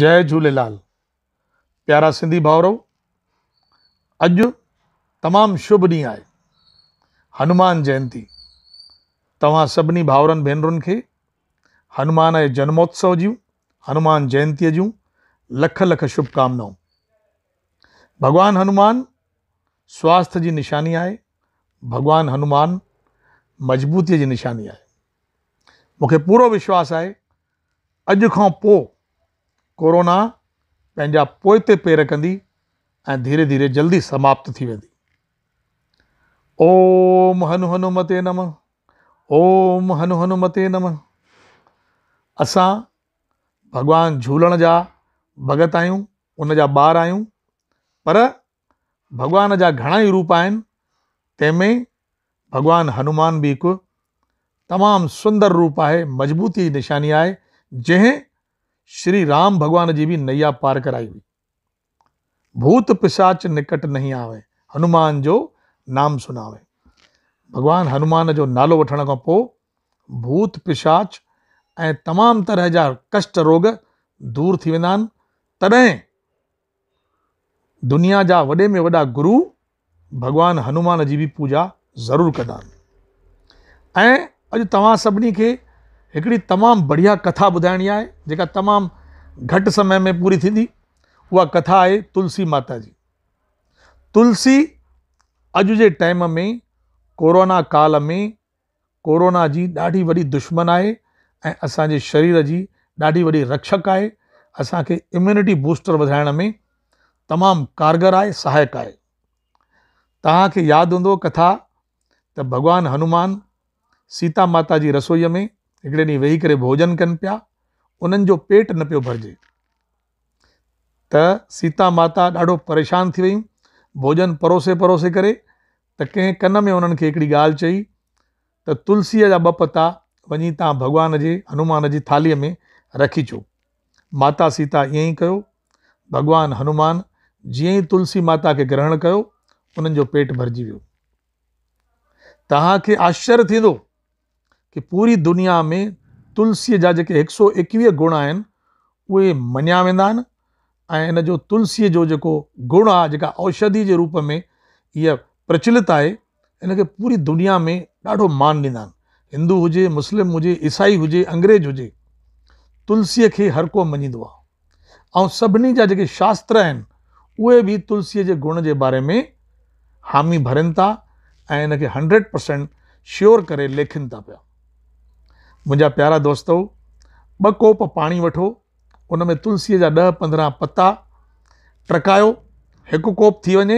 जय झूलेलाल प्यारा सिंधी भाउरो अज तमाम शुभ ढी आहे हनुमान जयंती तव्हां सभिनी भाउरनि भेनरुनि के हनुमान के जन्मोत्सव जो हनुमान जयंती जो लख लख शुभकामनाओं भगवान हनुमान स्वास्थ्य जी निशानी है भगवान हनुमान मजबूती जी निशानी है मुख्य पूरा विश्वास आहे अज का पोइ कोरोना पैंजा पोते पेर कंदी ऐं धीरे धीरे जल्दी समाप्त थी वेंदी ओम हनु हनुमते नम ओम हनु हनुमते नम असां भगवान झूलण जा भगत आहियूं उन जा ॿार आहियूं पर भॻवान जा घणा ई रूप आहिनि तंहिंमें भॻवानु हनुमान बि हिकु तमामु सुंदर रूप आहे मज़बूती निशानी आहे जंहिं श्री राम भगवान जी भी नैया पार कराई हुई भूत पिशाच निकट नहीं आवे हनुमान जो नाम सुनावे भगवान हनुमान जो नालो वठण का पो भूत पिशाच ए तमाम तरह जा कष्ट रोग दूर थी वा तद दुनिया जा वडे में वडा गुरु भगवान हनुमान जी भी पूजा जरूर कंदा अज तीन के हिकिड़ी तमाम बढ़िया कथा बुधाणी है जेका तमाम घट समय में पूरी थी वह कथा है तुलसी माता जी तुलसी अज के टाइम में कोरोना काल में कोरोना जी ढी वी दुश्मन है ऐं शरीर जी ढी वी रक्षक असा के इम्यूनिटी बूस्टर बधाण में तमाम कारगर आए सहायक आहे तद हों कथा त भगवान हनुमान सीता माता जी रसोई में हिकिड़े ॾींहुं वेही करे भोजन कनि पिया उन्हनि जो पेट न पियो भरिजे त सीता माता ॾाढो परेशान थी वियूं भोजन परोसे परोसे करे त कंहिं कन में उन्हनि खे हिकिड़ी ॻाल्हि चई त तुलसीअ जा ॿ पता वञी तव्हां भॻवान जे हनुमान जी थालीअ में रखी अचो माता सीता ईअं ई कयो भॻवानु हनुमान जीअं ई तुलसी माता खे ग्रहण कयो उन्हनि जो पेट भरिजी वियो तव्हांखे आश्चर्य थींदो कि पूरी दुनिया में तुलसी जा जेके एक सौ एक्वी गुण आन उ मञिया वा इन जो तुलसी जो जो गुण आक औषधि के रूप में ये प्रचलित है इनके पूरी दुनिया में ढो मान दींदा हिंदू हुजे मुस्लिम हुजे ईसाई हुजे अंग्रेज हो तुलसी के हर को मनी आहे ऐं सभिनी शास्त्र उ तुलसी के गुण के बारे में हामी भरन था हंड्रेड परसेंट श्योर कर लेखनता था मुंहिंजा प्यारा दोस्तों ब कोप पानी वो उन में तुलसी जहा दह पंद्रह पत्ता टहिकायो एक कोप थी वे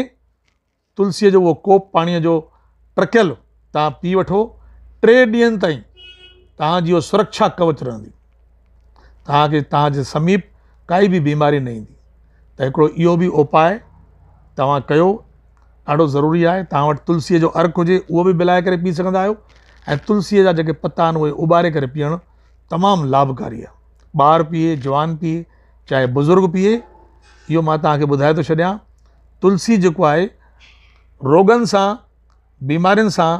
तुलसी जो वो कोप पानी जो टहिकियल तुम पी वो टे ॾींहंनि ताईं सुरक्षा कवच रही तमीप कई समीप बीमारी नहीं तो त भी उपाय तुम ढो ज़रूरी है तव्हां जो अर्क हो भी बि कर पी सकता आ ऐं तुलसीअ जा जेके पत्ता आहिनि उहे उॿारे करे लाभकारी आहे ॿार पीए जवान पिए चाहे बुज़ुर्ग पिए इहो मां तव्हांखे ॿुधाए थो तुलसी जो है रोगन से बीमार सां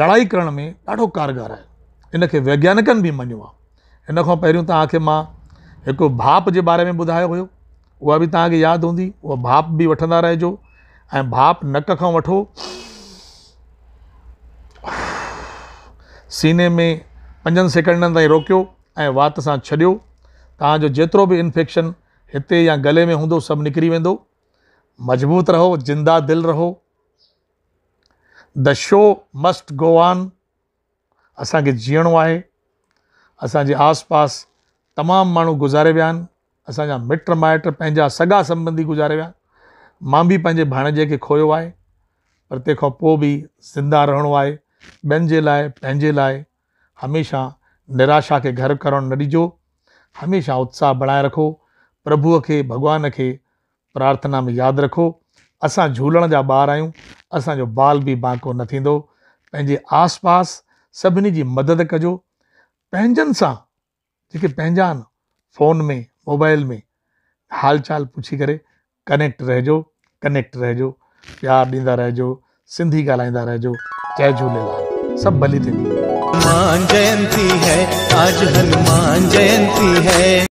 लड़ाई करण में ढो कारगर है इनके वैज्ञानिकन भी मनो आहे हिन खां पहिरियों तव्हांखे भाप जे बारे में बुधा हुयो उहा बि तव्हांखे यादि हूंदी उहा भाप भी वा रहिजो ऐं भाप नक का वो सीने में पंजनि सेकंडनि ताईं रोकियो ऐं वात सां छॾियो तव्हांजो जेतिरो बि इन्फेक्शन इतने या गले में हों सब निकिरी वेंदो मज़बूत रहो ज़िंदा दिल रहो the show must go on असांखे जीअणो आहे असांजे आसपास तमामु माण्हू गुज़ारे विया आहिनि मिट माइट पंहिंजा सगा संबंधी गुज़ारे विया मां बि पंहिंजे भाणेजे खे खोयो आहे पर तेखा पोइ ज़िंदा रहणो है बन के लिए पैं लाइ निराशा के घर कर न हमेशा उत्साह बणाए रखो प्रभु के भगवान के प्रार्थना में याद रखो अस झूलण जहाँ बार आहियूं असो बाल भी बांको नो थींदो पंहिंजे आसपास सभी की मदद कजो पैंजन सा जी पैंजान फ़ोन में मोबाइल में हाल चाल पुछी करे कनेक्ट रहो कनेक्ट रहो प्यार ॾींदा रहो सिंधी ॻाल्हाईंदा रहो जय झूलेलाल सब बलि थे हनुमान जयंती है आज हनुमान जयंती है